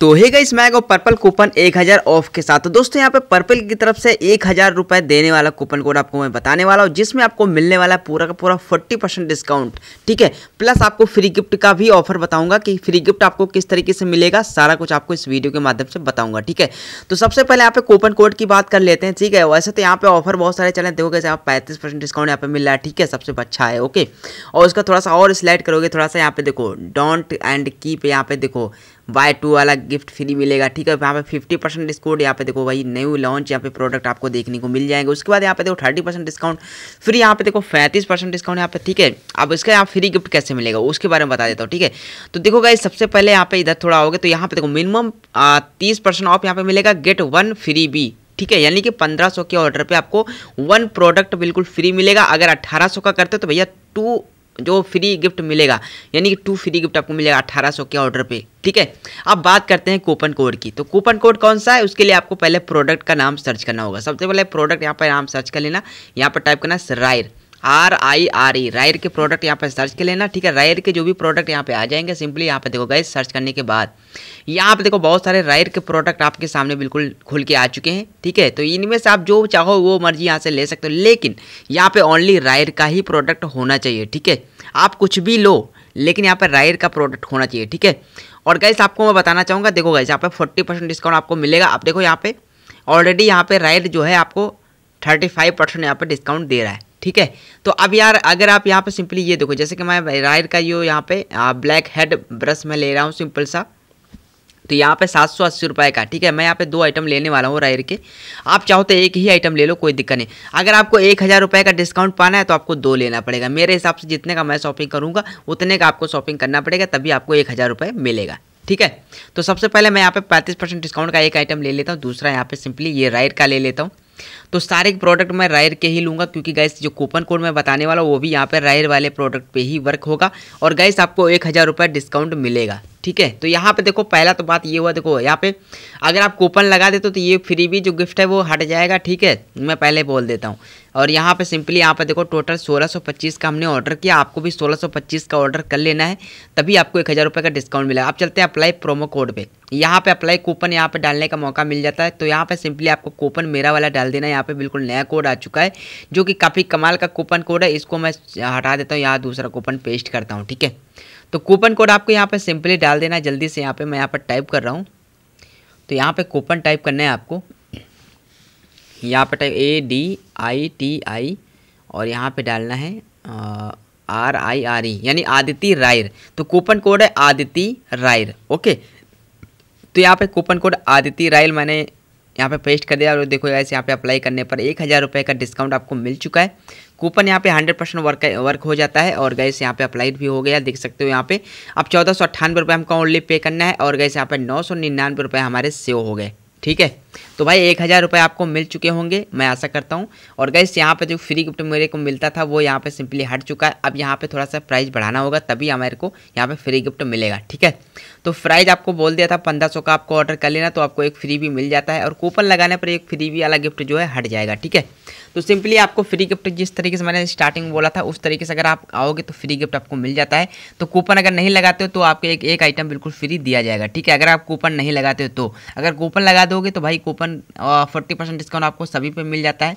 तो hey guys मैं को पर्पल कूपन 1000 ऑफ के साथ तो दोस्तों यहाँ पे पर्पल की तरफ से एक हज़ार रुपये देने वाला कूपन कोड आपको मैं बताने वाला हूँ जिसमें आपको मिलने वाला है पूरा का पूरा 40 परसेंट डिस्काउंट ठीक है प्लस आपको फ्री गिफ्ट का भी ऑफर बताऊंगा कि फ्री गिफ्ट आपको किस तरीके से मिलेगा सारा कुछ आपको इस वीडियो के माध्यम से बताऊंगा ठीक है तो सबसे पहले यहाँ पे कूपन कोड की बात कर लेते हैं ठीक है वैसे तो यहाँ पे ऑफर बहुत सारे चले देखो कैसे आप पैंतीस डिस्काउंट यहाँ पे मिल रहा है ठीक है सबसे अच्छा है ओके और उसका थोड़ा सा और स्लाइड करोगे थोड़ा सा यहाँ पे देखो डोंट एंड कीप यहाँ पे देखो बाय टू वाला गिफ्ट फ्री मिलेगा ठीक है यहाँ पे फिफ्टी परसेंट डिस्काउंट यहाँ पे देखो भाई न्यू लॉन्च यहाँ पे प्रोडक्ट आपको देखने को मिल जाएंगे उसके बाद यहाँ पे देखो थर्टी परसेंट डिस्काउंट फिर यहाँ पे देखो पैंतीस परसेंट डिस्काउंट यहाँ पे ठीक है अब इसका यहाँ फ्री गिफ्ट कैसे मिलेगा उसके बारे में बता देता हूँ ठीक है तो देखो भाई सबसे पहले यहाँ पे इधर थोड़ा होगा तो यहाँ पे देखो मिनिमम तीस परसेंट ऑफ यहाँ पे मिलेगा गेट वन फ्री बी ठीक है यानी कि 1500 के ऑर्डर पे आपको वन प्रोडक्ट बिल्कुल फ्री मिलेगा अगर 1800 का करते हो तो भैया टू जो फ्री गिफ्ट मिलेगा यानी कि टू फ्री गिफ्ट आपको मिलेगा अठारह सौ के ऑर्डर पे ठीक है अब बात करते हैं कूपन कोड की तो कूपन कोड कौन सा है उसके लिए आपको पहले प्रोडक्ट का नाम सर्च करना होगा सबसे पहले प्रोडक्ट यहाँ पर नाम सर्च कर लेना यहाँ पर टाइप करना सरायर आर आई आर ई रायर के प्रोडक्ट यहाँ पे सर्च कर लेना ठीक है रायर के जो भी प्रोडक्ट यहाँ पे आ जाएंगे सिंपली यहाँ पे देखो गए सर्च करने के बाद यहाँ पे देखो बहुत सारे रायर के प्रोडक्ट आपके सामने बिल्कुल खुल के आ चुके हैं ठीक है तो इनमें से आप जो चाहो वो मर्जी यहाँ से ले सकते हो लेकिन यहाँ पे ओनली रायर का ही प्रोडक्ट होना चाहिए ठीक है आप कुछ भी लो लेकिन यहाँ पर रायर का प्रोडक्ट होना चाहिए ठीक है और गैस आपको मैं बताना चाहूँगा देखो गैस यहाँ पर फोर्टी परसेंट डिस्काउंट आपको मिलेगा आप देखो यहाँ पे ऑलरेडी यहाँ पे रायर जो है आपको थर्टी फाइव परसेंट यहाँ पर डिस्काउंट दे रहा है ठीक है तो अब यार अगर आप यहाँ पर सिंपली ये देखो जैसे कि मैं रायर का ये यहाँ पे ब्लैक हेड ब्रश मैं ले रहा हूँ सिंपल सा तो यहाँ पे सात सौ अस्सी रुपये का ठीक है मैं यहाँ पे दो आइटम लेने वाला हूँ रायर के आप चाहो तो एक ही आइटम ले लो कोई दिक्कत नहीं अगर आपको एक हज़ार रुपये का डिस्काउंट पाना है तो आपको दो लेना पड़ेगा मेरे हिसाब से जितने का मैं शॉपिंग करूँगा उतने का आपको शॉपिंग करना पड़ेगा तभी आपको एक हज़ार रुपये मिलेगा ठीक है तो सबसे पहले मैं यहाँ पे पैंतीस परसेंट डिस्काउंट का एक आइटम ले लेता हूँ दूसरा यहाँ पे सिंपली ये राइड का ले लेता हूँ तो सारे प्रोडक्ट मैं रायर के ही लूँगा क्योंकि गैस जो कूपन कोड मैं बताने वाला वो भी यहाँ पर रायर वाले प्रोडक्ट पर ही वर्क होगा और गैस आपको एक हज़ार डिस्काउंट मिलेगा ठीक है तो यहाँ पे देखो पहला तो बात ये हुआ देखो यहाँ पे अगर आप कूपन लगा देते हो तो ये फ्री भी जो गिफ्ट है वो हट जाएगा ठीक है मैं पहले बोल देता हूँ और यहाँ पे सिंपली यहाँ पे देखो टोटल 1625 का हमने ऑर्डर किया आपको भी 1625 का ऑर्डर कर लेना है तभी आपको एक हज़ार रुपये का डिस्काउंट मिलेगा आप चलते हैं अप्लाई प्रोमो कोड पर यहाँ पर अप्लाई कूपन यहाँ पर डालने का मौका मिल जाता है तो यहाँ पर सिंपली आपको कूपन मेरा वाला डाल देना है यहाँ पर बिल्कुल नया कोड आ चुका है जो कि काफ़ी कमाल का कूपन कोड है इसको मैं हटा देता हूँ यहाँ दूसरा कूपन पेस्ट करता हूँ ठीक है तो कूपन कोड आपको यहाँ पर सिंपली डाल देना जल्दी से यहाँ पर मैं यहाँ पर टाइप कर रहा हूँ तो यहाँ पर कूपन टाइप करना है आपको यहाँ पर type A D I T I और यहाँ पे डालना है आर आई आर ई यानी आदिति रायर तो कूपन कोड है आदिति रायर ओके तो यहाँ पे कूपन कोड आदिति रायल मैंने यहाँ पे पेस्ट कर दिया और देखो गैस यहाँ पे अप्लाई करने पर एक हज़ार रुपये का डिस्काउंट आपको मिल चुका है कूपन यहाँ पे हंड्रेड परसेंट वर्क वर्क हो जाता है और गैस यहाँ पे अप्लाइड भी हो गया देख सकते हो यहाँ पे अब चौदह सौ अट्ठानवे रुपये हमको ओनली पे करना है और गैस यहाँ पे नौ सौ निन्यानवे रुपये हमारे सेव हो गए ठीक है तो भाई एक हज़ार रुपये आपको मिल चुके होंगे मैं आशा करता हूँ और गैस यहाँ पे जो फ्री गिफ्ट मेरे को मिलता था वो यहाँ पे सिंपली हट चुका है अब यहाँ पे थोड़ा सा प्राइस बढ़ाना होगा तभी हमारे को यहाँ पे फ्री गिफ्ट मिलेगा ठीक है तो प्राइस आपको बोल दिया था पंद्रह सौ का आपको ऑर्डर कर लेना तो आपको एक फ्री भी मिल जाता है और कूपन लगाने पर एक फ्री भी वाला गिफ्ट जो है हट जाएगा ठीक है तो सिंपली आपको फ्री गिफ्ट जिस तरीके से मैंने स्टार्टिंग बोला था उस तरीके से अगर आप आओगे तो फ्री गिफ्ट आपको मिल जाता है तो कूपन अगर नहीं लगाते हो तो आपको एक एक आइटम बिल्कुल फ्री दिया जाएगा ठीक है अगर आप कूपन नहीं लगाते हो तो अगर कूपन लगा दोगे तो भाई कूपन फोर्टी डिस्काउंट आपको सभी पर मिल जाता है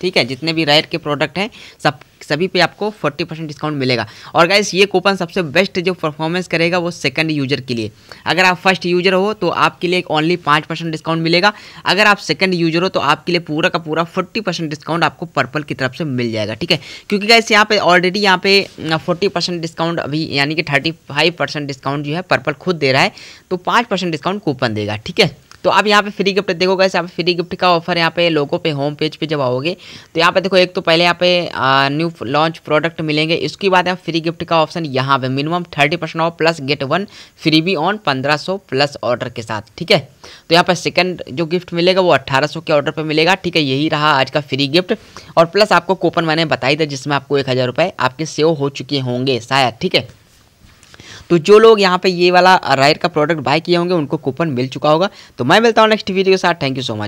ठीक है जितने भी रायर के प्रोडक्ट हैं सब सभी पे आपको 40 परसेंट डिस्काउंट मिलेगा और गाइस ये कूपन सबसे बेस्ट जो परफॉर्मेंस करेगा वो सेकंड यूजर के लिए अगर आप फर्स्ट यूजर हो तो आपके लिए ओनली पाँच परसेंट डिस्काउंट मिलेगा अगर आप सेकंड यूजर हो तो आपके लिए पूरा का पूरा 40 परसेंट डिस्काउंट आपको पर्पल की तरफ से मिल जाएगा ठीक है क्योंकि गाइस यहाँ पर ऑलरेडी यहाँ पे फोर्टी परसेंट डिस्काउंट अभी यानी कि थर्टी फाइव परसेंट डिस्काउंट जो है पर्पल खुद दे रहा है तो पाँच परसेंट डिस्काउंट कूपन देगा ठीक है तो आप यहाँ पे फ्री गिफ्ट देखो गैस यहाँ पे फ्री गिफ्ट का ऑफर यहाँ पे लोगों पे होम पेज पे जब आओगे तो यहाँ पे देखो एक तो पहले यहाँ पे न्यू लॉन्च प्रोडक्ट मिलेंगे इसके बाद यहाँ फ्री गिफ्ट का ऑप्शन यहाँ पे minimum thirty percent off plus get one free भी ऑन पंद्रह सौ प्लस ऑर्डर के साथ ठीक है तो यहाँ पर सेकेंड जो गिफ्ट मिलेगा वो अट्ठारह सौ के ऑर्डर पर मिलेगा ठीक है यही रहा आज का फ्री गिफ्ट और प्लस आपको कूपन मैंने बताई था जिसमें आपको एक हज़ार रुपये आपके सेव हो चुके होंगे शायद ठीक है तो जो लोग यहाँ पे ये वाला रायर का प्रोडक्ट बाय किए होंगे उनको कूपन मिल चुका होगा तो मैं मिलता हूँ नेक्स्ट वीडियो के साथ थैंक यू सो मच